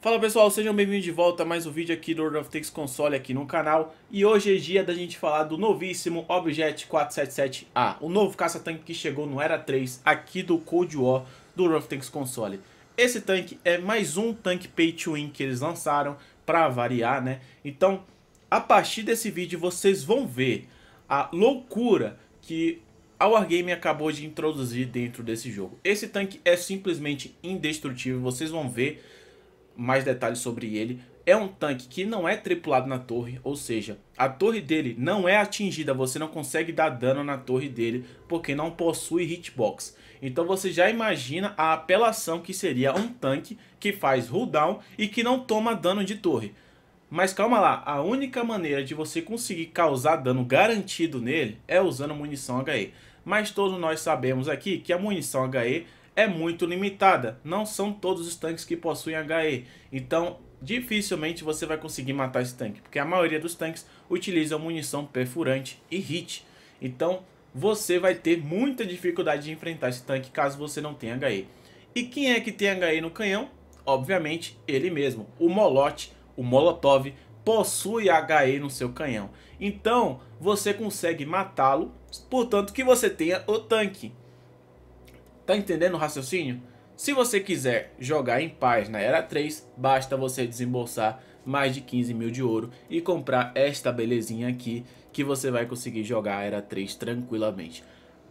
Fala pessoal, sejam bem-vindos de volta a mais um vídeo aqui do World of Takes Console aqui no canal E hoje é dia da gente falar do novíssimo Objet 477A O novo caça-tanque que chegou no Era 3 aqui do Cold War do World of Tanks Console Esse tanque é mais um tanque pay to win que eles lançaram para variar, né? Então, a partir desse vídeo vocês vão ver a loucura que a Wargame acabou de introduzir dentro desse jogo Esse tanque é simplesmente indestrutível, vocês vão ver mais detalhes sobre ele. É um tanque que não é tripulado na torre, ou seja, a torre dele não é atingida, você não consegue dar dano na torre dele, porque não possui hitbox. Então você já imagina a apelação que seria um tanque que faz rolldown e que não toma dano de torre. Mas calma lá, a única maneira de você conseguir causar dano garantido nele é usando munição HE. Mas todos nós sabemos aqui que a munição HE é muito limitada. Não são todos os tanques que possuem HE. Então, dificilmente você vai conseguir matar esse tanque, porque a maioria dos tanques utilizam munição perfurante e hit. Então, você vai ter muita dificuldade de enfrentar esse tanque caso você não tenha HE. E quem é que tem HE no canhão? Obviamente, ele mesmo, o Molote, o Molotov, possui HE no seu canhão. Então, você consegue matá-lo, portanto que você tenha o tanque. Tá entendendo o raciocínio? Se você quiser jogar em paz na Era 3, basta você desembolsar mais de 15 mil de ouro e comprar esta belezinha aqui que você vai conseguir jogar a Era 3 tranquilamente.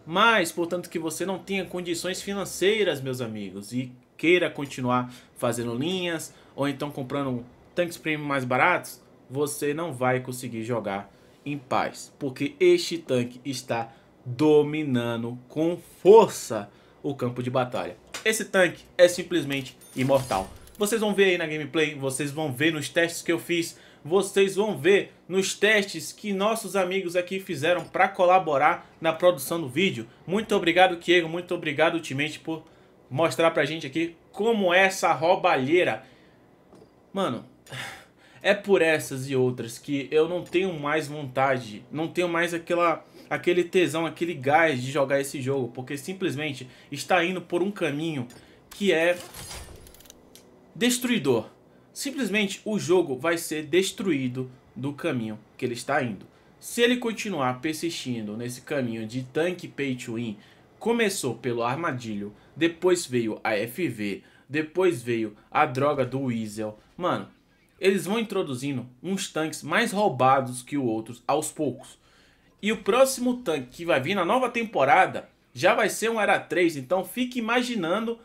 Mas, portanto, que você não tenha condições financeiras, meus amigos, e queira continuar fazendo linhas ou então comprando tanques premium mais baratos, você não vai conseguir jogar em paz, porque este tanque está dominando com força o campo de batalha. Esse tanque é simplesmente imortal. Vocês vão ver aí na gameplay, vocês vão ver nos testes que eu fiz, vocês vão ver nos testes que nossos amigos aqui fizeram para colaborar na produção do vídeo. Muito obrigado, Kiego, muito obrigado, Ultimate, por mostrar pra gente aqui como é essa roubalheira. Mano, é por essas e outras que eu não tenho mais vontade, não tenho mais aquela aquele tesão, aquele gás de jogar esse jogo, porque simplesmente está indo por um caminho que é destruidor. Simplesmente o jogo vai ser destruído do caminho que ele está indo. Se ele continuar persistindo nesse caminho de tanque pay to win, começou pelo armadilho, depois veio a FV, depois veio a droga do Weasel. Mano, eles vão introduzindo uns tanques mais roubados que os outros aos poucos. E o próximo tanque que vai vir na nova temporada já vai ser um Era 3, então fique imaginando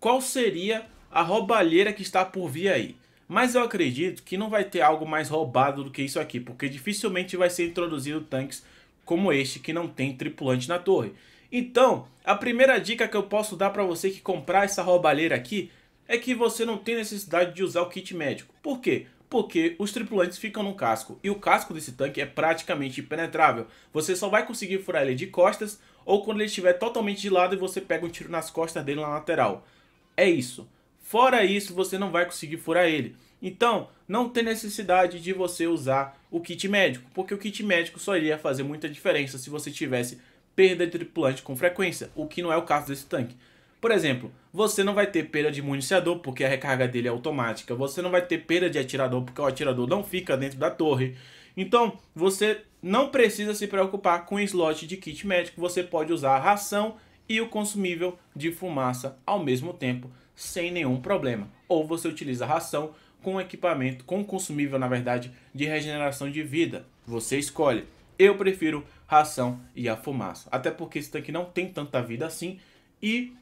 qual seria a roubalheira que está por vir aí. Mas eu acredito que não vai ter algo mais roubado do que isso aqui, porque dificilmente vai ser introduzido tanques como este que não tem tripulante na torre. Então, a primeira dica que eu posso dar para você que comprar essa roubalheira aqui é que você não tem necessidade de usar o kit médico. Por quê? porque os tripulantes ficam no casco e o casco desse tanque é praticamente impenetrável. Você só vai conseguir furar ele de costas ou quando ele estiver totalmente de lado e você pega um tiro nas costas dele na lateral. É isso. Fora isso, você não vai conseguir furar ele. Então, não tem necessidade de você usar o kit médico, porque o kit médico só iria fazer muita diferença se você tivesse perda de tripulante com frequência, o que não é o caso desse tanque. Por exemplo, você não vai ter perda de municiador porque a recarga dele é automática. Você não vai ter perda de atirador porque o atirador não fica dentro da torre. Então, você não precisa se preocupar com o slot de kit médico. Você pode usar a ração e o consumível de fumaça ao mesmo tempo, sem nenhum problema. Ou você utiliza a ração com equipamento, com consumível, na verdade, de regeneração de vida. Você escolhe. Eu prefiro ração e a fumaça. Até porque esse tanque não tem tanta vida assim. E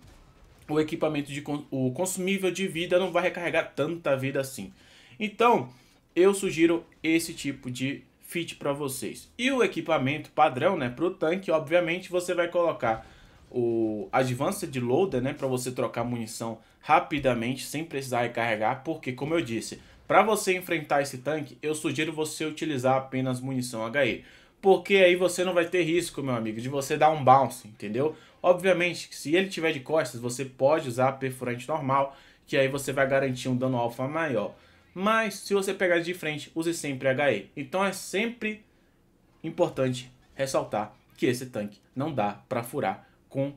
o equipamento de o consumível de vida não vai recarregar tanta vida assim. Então, eu sugiro esse tipo de fit para vocês. E o equipamento padrão, né, para o tanque, obviamente você vai colocar o Advanced Loader, né, para você trocar munição rapidamente sem precisar recarregar, porque como eu disse, para você enfrentar esse tanque, eu sugiro você utilizar apenas munição HE porque aí você não vai ter risco, meu amigo, de você dar um bounce, entendeu? Obviamente, se ele tiver de costas, você pode usar perfurante normal, que aí você vai garantir um dano alfa maior. Mas se você pegar de frente, use sempre HE. Então é sempre importante ressaltar que esse tanque não dá para furar com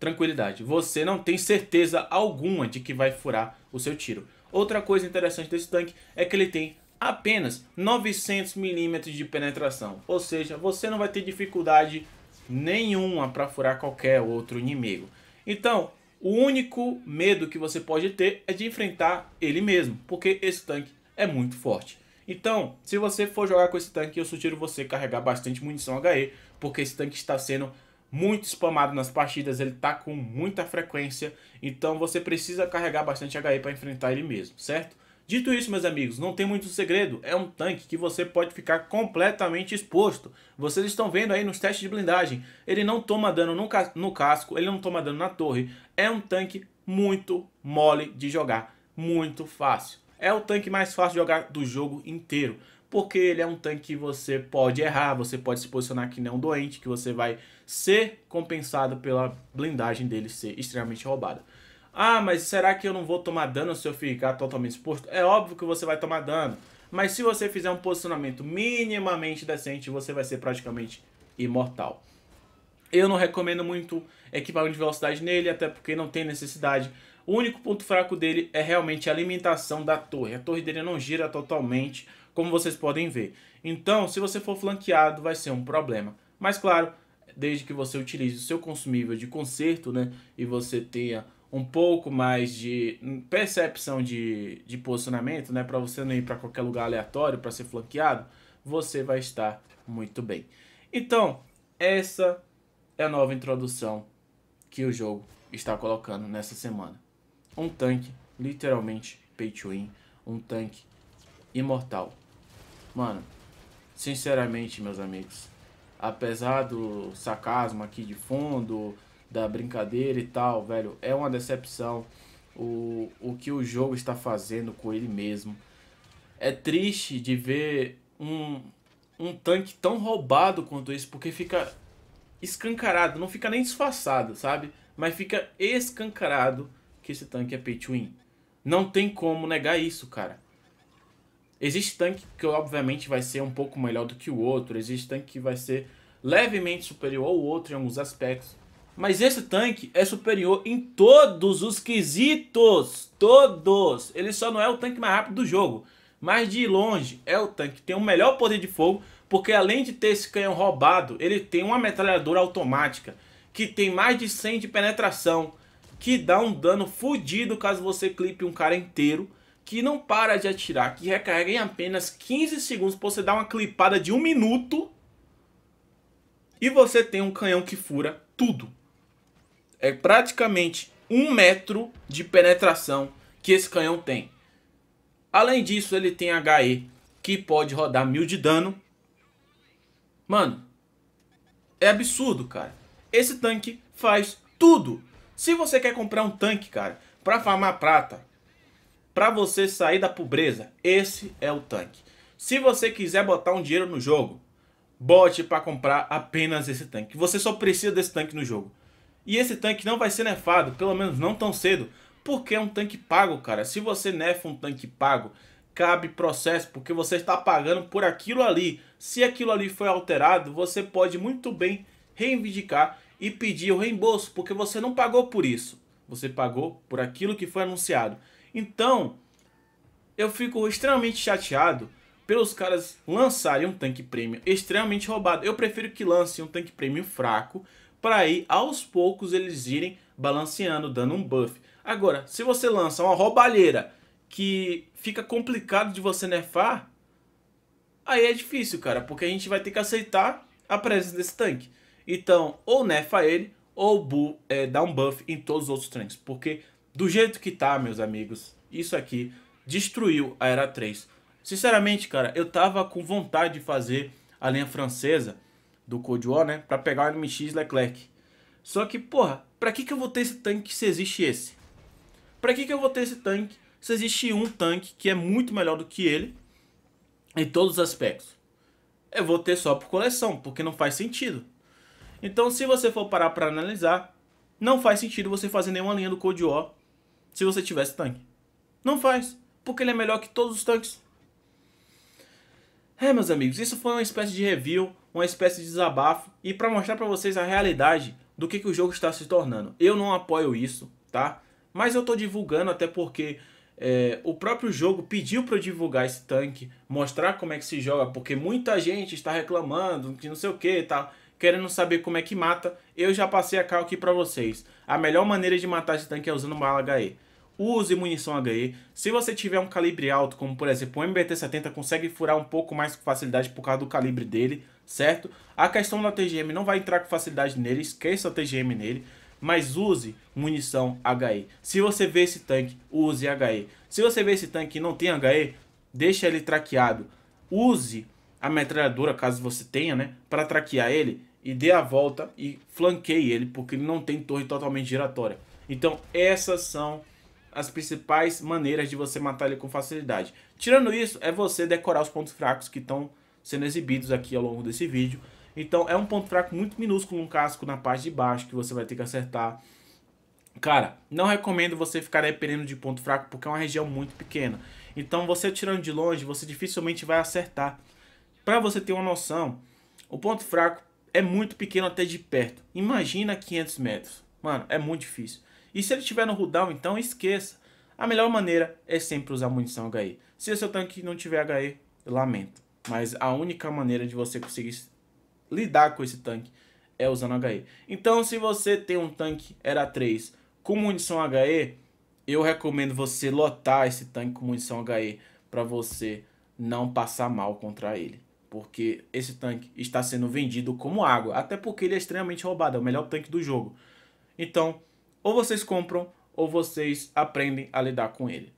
tranquilidade. Você não tem certeza alguma de que vai furar o seu tiro. Outra coisa interessante desse tanque é que ele tem apenas 900 milímetros de penetração. Ou seja, você não vai ter dificuldade nenhuma para furar qualquer outro inimigo. Então, o único medo que você pode ter é de enfrentar ele mesmo, porque esse tanque é muito forte. Então, se você for jogar com esse tanque, eu sugiro você carregar bastante munição HE, porque esse tanque está sendo muito spamado nas partidas, ele está com muita frequência, então você precisa carregar bastante HE para enfrentar ele mesmo, certo? Dito isso, meus amigos, não tem muito segredo, é um tanque que você pode ficar completamente exposto. Vocês estão vendo aí nos testes de blindagem, ele não toma dano no, no casco, ele não toma dano na torre. É um tanque muito mole de jogar, muito fácil. É o tanque mais fácil de jogar do jogo inteiro porque ele é um tanque que você pode errar, você pode se posicionar que não doente, que você vai ser compensado pela blindagem dele ser extremamente roubada. Ah, mas será que eu não vou tomar dano se eu ficar totalmente exposto? É óbvio que você vai tomar dano. Mas se você fizer um posicionamento minimamente decente, você vai ser praticamente imortal. Eu não recomendo muito equipamento de velocidade nele, até porque não tem necessidade. O único ponto fraco dele é realmente a alimentação da torre. A torre dele não gira totalmente, como vocês podem ver. Então, se você for flanqueado, vai ser um problema. Mas claro, desde que você utilize o seu consumível de conserto, né, e você tenha um pouco mais de percepção de, de posicionamento, né, para você não ir para qualquer lugar aleatório para ser flanqueado, você vai estar muito bem. Então, essa é a nova introdução que o jogo está colocando nessa semana. Um tanque literalmente pay to win, um tanque imortal. Mano, sinceramente, meus amigos, apesar do sarcasmo aqui de fundo, da brincadeira e tal, velho, é uma decepção o, o que o jogo está fazendo com ele mesmo. É triste de ver um, um tanque tão roubado quanto isso, porque fica escancarado, não fica nem disfarçado, sabe? Mas fica escancarado que esse tanque é pay to win. Não tem como negar isso, cara. Existe tanque que obviamente vai ser um pouco melhor do que o outro, existe tanque que vai ser levemente superior ao outro em alguns aspectos. Mas esse tanque é superior em todos os quesitos. Todos. Ele só não é o tanque mais rápido do jogo. Mas de longe é o tanque. Tem o melhor poder de fogo. Porque além de ter esse canhão roubado, ele tem uma metralhadora automática. Que tem mais de 100 de penetração. Que dá um dano fodido caso você clipe um cara inteiro. Que não para de atirar. Que recarrega em apenas 15 segundos. Você dá uma clipada de um minuto. E você tem um canhão que fura tudo. É praticamente um metro de penetração que esse canhão tem. Além disso, ele tem HE, que pode rodar mil de dano. Mano, é absurdo, cara. Esse tanque faz tudo. Se você quer comprar um tanque, cara, pra farmar prata, pra você sair da pobreza, esse é o tanque. Se você quiser botar um dinheiro no jogo, bote para comprar apenas esse tanque. Você só precisa desse tanque no jogo. E esse tanque não vai ser nefado, pelo menos não tão cedo, porque é um tanque pago, cara. Se você nefa um tanque pago, cabe processo, porque você está pagando por aquilo ali. Se aquilo ali foi alterado, você pode muito bem reivindicar e pedir o reembolso, porque você não pagou por isso. Você pagou por aquilo que foi anunciado. Então, eu fico extremamente chateado pelos caras lançarem um tanque premium extremamente roubado. Eu prefiro que lance um tanque premium fraco, para aí aos poucos eles irem balanceando, dando um buff. Agora, se você lança uma roubalheira que fica complicado de você nerfar, aí é difícil, cara, porque a gente vai ter que aceitar a presença desse tanque. Então, ou nerfa ele, ou bu é, dá um buff em todos os outros tanques, porque do jeito que tá, meus amigos, isso aqui destruiu a Era 3. Sinceramente, cara, eu tava com vontade de fazer a linha francesa, do Cold War, né? Pra pegar o MX Leclerc. Só que, porra, pra que, que eu vou ter esse tanque se existe esse? Pra que, que eu vou ter esse tanque se existe um tanque que é muito melhor do que ele em todos os aspectos? Eu vou ter só por coleção, porque não faz sentido. Então, se você for parar pra analisar, não faz sentido você fazer nenhuma linha do Cold War se você tivesse tanque. Não faz, porque ele é melhor que todos os tanques. É, meus amigos, isso foi uma espécie de review, uma espécie de desabafo e para mostrar para vocês a realidade do que, que o jogo está se tornando. Eu não apoio isso, tá? Mas eu tô divulgando até porque é, o próprio jogo pediu para eu divulgar esse tanque, mostrar como é que se joga, porque muita gente está reclamando que não sei o que, tá querendo saber como é que mata. Eu já passei a cal aqui para vocês. A melhor maneira de matar esse tanque é usando bala HE use munição HE. Se você tiver um calibre alto, como por exemplo o MBT-70, consegue furar um pouco mais com facilidade por causa do calibre dele, certo? A questão da TGM não vai entrar com facilidade nele, esqueça a TGM nele, mas use munição HE. Se você vê esse tanque, use HE. Se você vê esse tanque e não tem HE, deixa ele traqueado. Use a metralhadora, caso você tenha, né, para traquear ele e dê a volta e flanqueie ele, porque ele não tem torre totalmente giratória. Então, essas são as principais maneiras de você matar ele com facilidade. Tirando isso, é você decorar os pontos fracos que estão sendo exibidos aqui ao longo desse vídeo. Então é um ponto fraco muito minúsculo, um casco na parte de baixo que você vai ter que acertar. Cara, não recomendo você ficar dependendo de ponto fraco porque é uma região muito pequena. Então você tirando de longe, você dificilmente vai acertar. Para você ter uma noção, o ponto fraco é muito pequeno até de perto. Imagina 500 metros. Mano, é muito difícil. E se ele estiver no rudal, então esqueça. A melhor maneira é sempre usar munição HE. Se o seu tanque não tiver HE, lamento. Mas a única maneira de você conseguir lidar com esse tanque é usando HE. Então, se você tem um tanque Era 3 com munição HE, eu recomendo você lotar esse tanque com munição HE para você não passar mal contra ele. Porque esse tanque está sendo vendido como água. Até porque ele é extremamente roubado. É o melhor tanque do jogo. Então, ou vocês compram ou vocês aprendem a lidar com ele.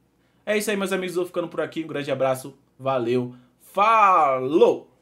É isso aí, meus amigos. Vou ficando por aqui. Um grande abraço. Valeu. Falou!